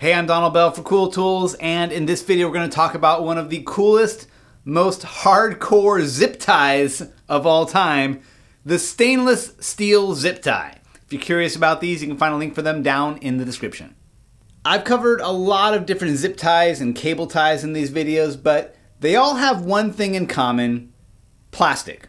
Hey, I'm Donald Bell for Cool Tools, and in this video we're going to talk about one of the coolest, most hardcore zip ties of all time, the stainless steel zip tie. If you're curious about these, you can find a link for them down in the description. I've covered a lot of different zip ties and cable ties in these videos, but they all have one thing in common, plastic.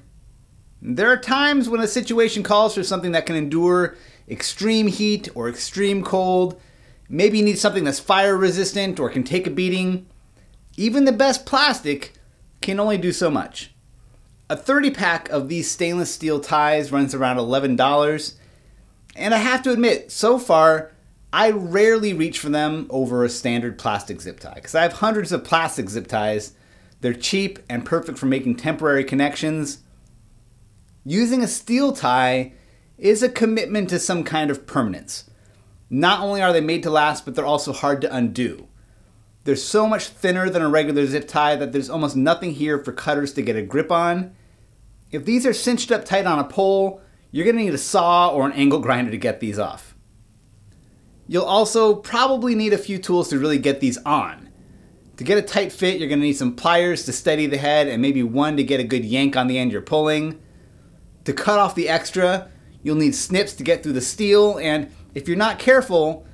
There are times when a situation calls for something that can endure extreme heat or extreme cold, Maybe you need something that's fire resistant or can take a beating. Even the best plastic can only do so much. A 30 pack of these stainless steel ties runs around $11, and I have to admit, so far, I rarely reach for them over a standard plastic zip tie because I have hundreds of plastic zip ties. They're cheap and perfect for making temporary connections. Using a steel tie is a commitment to some kind of permanence. Not only are they made to last, but they're also hard to undo. They're so much thinner than a regular zip tie that there's almost nothing here for cutters to get a grip on. If these are cinched up tight on a pole, you're gonna need a saw or an angle grinder to get these off. You'll also probably need a few tools to really get these on. To get a tight fit, you're gonna need some pliers to steady the head and maybe one to get a good yank on the end you're pulling. To cut off the extra, you'll need snips to get through the steel and if you're not careful,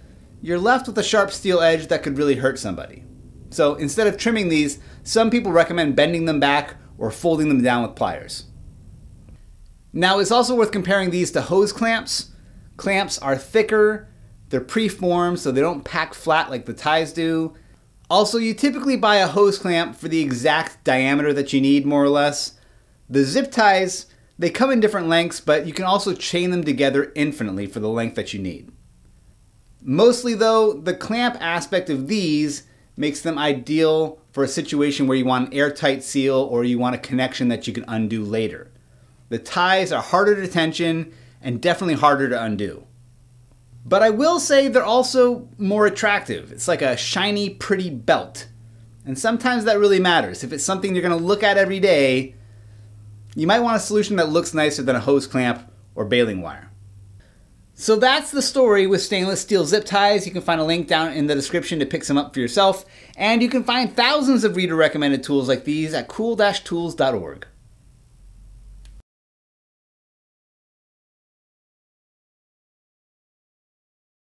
you're left with a sharp steel edge that could really hurt somebody. So instead of trimming these, some people recommend bending them back or folding them down with pliers. Now it's also worth comparing these to hose clamps. Clamps are thicker, they're preformed so they don't pack flat like the ties do. Also, you typically buy a hose clamp for the exact diameter that you need more or less. The zip ties they come in different lengths, but you can also chain them together infinitely for the length that you need. Mostly though, the clamp aspect of these makes them ideal for a situation where you want an airtight seal or you want a connection that you can undo later. The ties are harder to tension and definitely harder to undo. But I will say they're also more attractive. It's like a shiny, pretty belt. And sometimes that really matters. If it's something you're gonna look at every day, you might want a solution that looks nicer than a hose clamp or baling wire. So that's the story with stainless steel zip ties. You can find a link down in the description to pick some up for yourself. And you can find thousands of reader recommended tools like these at cool-tools.org.